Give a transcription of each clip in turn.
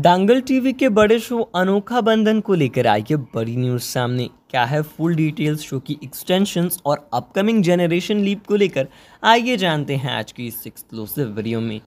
दांगल TV के बड़े show अनोखा बंधन को लेकर आई है बड़ी न्यूज सामने क्या है फुल डिटेल्स शो की एक्सटेंशंस और अपकमिंग जनरेशन लीप को लेकर आइए जानते हैं आज की इस एक्सक्लूसिव वीडियो में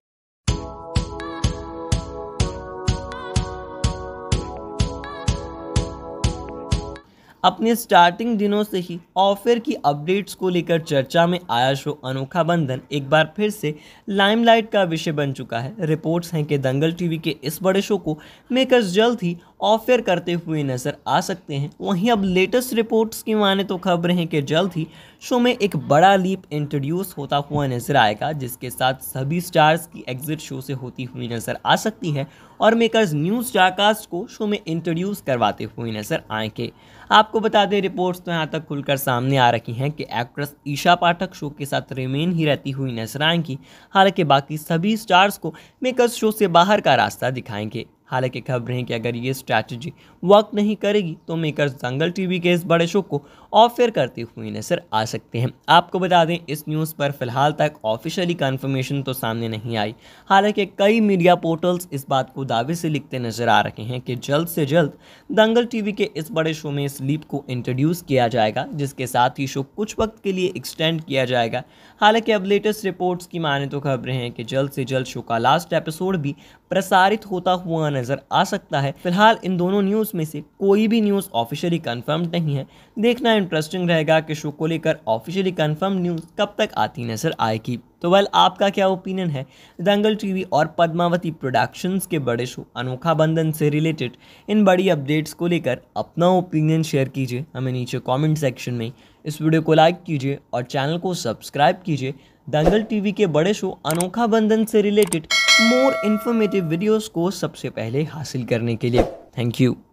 अपने स्टार्टिंग दिनों से ही ऑफर की अपडेट्स को लेकर चर्चा में आया शो अनोखा बंधन एक बार फिर से लाइमलाइट का विषय बन चुका है रिपोर्ट्स हैं कि दंगल टीवी के इस बड़े शो को मेकर्स जल्द ही ऑफेयर करते हुए नज़र आ सकते हैं वहीं अब लेटेस्ट रिपोर्ट्स की माने तो खबर है कि जल्द ही शो में एक बड़ा लीप इंट्रोड्यूस होता हुआ नज़र आएगा जिसके साथ सभी स्टार्स की एग्जिट शो से होती हुई नज़र आ सकती है और मेकर्स न्यूज़ स्टारकास्ट को शो में इंट्रोड्यूस करवाते हुए नज़र आएंगे आपको बता दें रिपोर्ट्स तो यहाँ तक खुलकर सामने आ रखी हैं कि एक्ट्रेस ईशा पाठक शो के साथ रिमेन ही रहती हुई नजर आएंगी हालांकि बाकी सभी स्टार्स को मेकर्स शो से बाहर का रास्ता दिखाएंगे हालांकि खबर है कि अगर ये स्ट्रैटेजी वर्क नहीं करेगी तो मेकर्स दंगल टीवी के इस बड़े शो को ऑफेयर करते हुए नजर आ सकते हैं आपको बता दें इस न्यूज़ पर फिलहाल तक ऑफिशियली कंफर्मेशन तो सामने नहीं आई हालांकि कई मीडिया पोर्टल्स इस बात को दावे से लिखते नजर आ रहे हैं कि जल्द से जल्द दंगल टी के इस बड़े शो में स्लीप को इंट्रोड्यूस किया जाएगा जिसके साथ ही शो कुछ वक्त के लिए एक्सटेंड किया जाएगा हालांकि अब लेटेस्ट रिपोर्ट्स की माने तो खबरें हैं कि जल्द से जल्द शो का लास्ट एपिसोड भी प्रसारित होता हुआ नज़र आ सकता है फिलहाल इन दोनों न्यूज़ में से कोई भी न्यूज़ ऑफिशियली कन्फर्म्ड नहीं है देखना इंटरेस्टिंग रहेगा कि शो को लेकर ऑफिशियली कन्फर्म न्यूज़ कब तक आती नज़र आएगी तो वेल आपका क्या ओपिनियन है दंगल टीवी और पद्मावती प्रोडक्शंस के बड़े शो अनोखा बंधन से रिलेटेड इन बड़ी अपडेट्स को लेकर अपना ओपिनियन शेयर कीजिए हमें नीचे कमेंट सेक्शन में इस वीडियो को लाइक कीजिए और चैनल को सब्सक्राइब कीजिए दंगल टीवी के बड़े शो अनोखा बंधन से रिलेटेड मोर इन्फॉर्मेटिव वीडियोस को सबसे पहले हासिल करने के लिए थैंक यू